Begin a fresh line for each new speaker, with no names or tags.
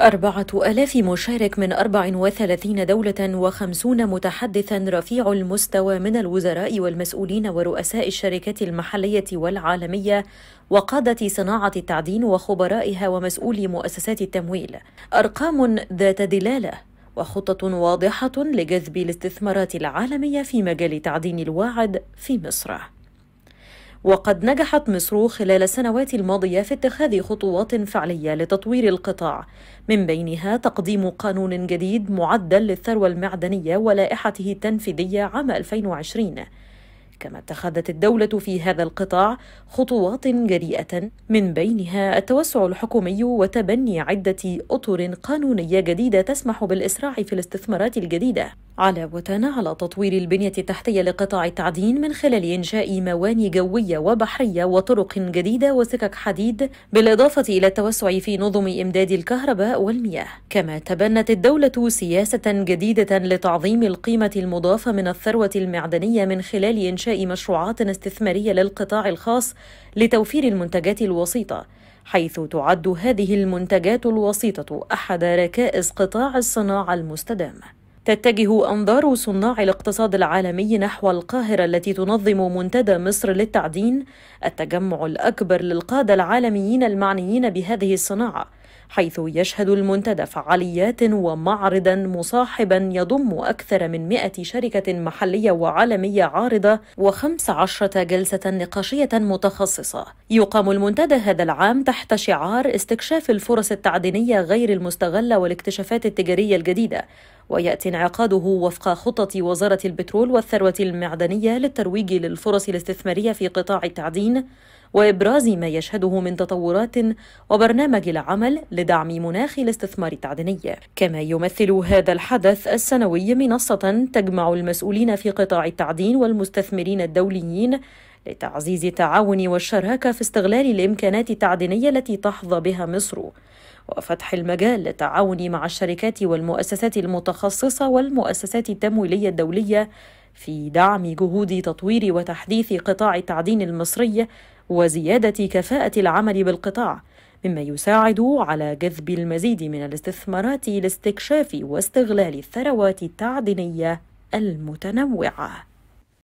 أربعة ألاف مشارك من 34 دولة وخمسون متحدثا رفيع المستوى من الوزراء والمسؤولين ورؤساء الشركات المحلية والعالمية وقادة صناعة التعدين وخبرائها ومسؤولي مؤسسات التمويل أرقام ذات دلالة وخطة واضحة لجذب الاستثمارات العالمية في مجال تعدين الواعد في مصر وقد نجحت مصر خلال السنوات الماضية في اتخاذ خطوات فعلية لتطوير القطاع من بينها تقديم قانون جديد معدل للثروة المعدنية ولائحته التنفيذية عام 2020 كما اتخذت الدولة في هذا القطاع خطوات جريئة من بينها التوسع الحكومي وتبني عدة أطر قانونية جديدة تسمح بالإسراع في الاستثمارات الجديدة على بوتانا على تطوير البنية التحتية لقطاع التعدين من خلال إنشاء مواني جوية وبحرية وطرق جديدة وسكك حديد بالإضافة إلى التوسع في نظم إمداد الكهرباء والمياه كما تبنت الدولة سياسة جديدة لتعظيم القيمة المضافة من الثروة المعدنية من خلال إنشاء مشروعات استثمارية للقطاع الخاص لتوفير المنتجات الوسيطة حيث تعد هذه المنتجات الوسيطة أحد ركائز قطاع الصناعة المستدامة تتجه أنظار صناع الاقتصاد العالمي نحو القاهرة التي تنظم منتدى مصر للتعدين التجمع الأكبر للقادة العالميين المعنيين بهذه الصناعة حيث يشهد المنتدى فعاليات ومعرضا مصاحبا يضم أكثر من 100 شركة محلية وعالمية عارضة و15 جلسة نقاشية متخصصة يقام المنتدى هذا العام تحت شعار استكشاف الفرص التعدينية غير المستغلة والاكتشافات التجارية الجديدة وياتي انعقاده وفق خطط وزاره البترول والثروه المعدنيه للترويج للفرص الاستثماريه في قطاع التعدين وإبراز ما يشهده من تطورات وبرنامج العمل لدعم مناخ الاستثمار التعديني كما يمثل هذا الحدث السنوي منصة تجمع المسؤولين في قطاع التعدين والمستثمرين الدوليين لتعزيز التعاون والشراكة في استغلال الإمكانات التعدينية التي تحظى بها مصر وفتح المجال للتعاون مع الشركات والمؤسسات المتخصصة والمؤسسات التمويلية الدولية في دعم جهود تطوير وتحديث قطاع التعدين المصري وزياده كفاءه العمل بالقطاع مما يساعد على جذب المزيد من الاستثمارات لاستكشاف واستغلال الثروات التعدينيه المتنوعه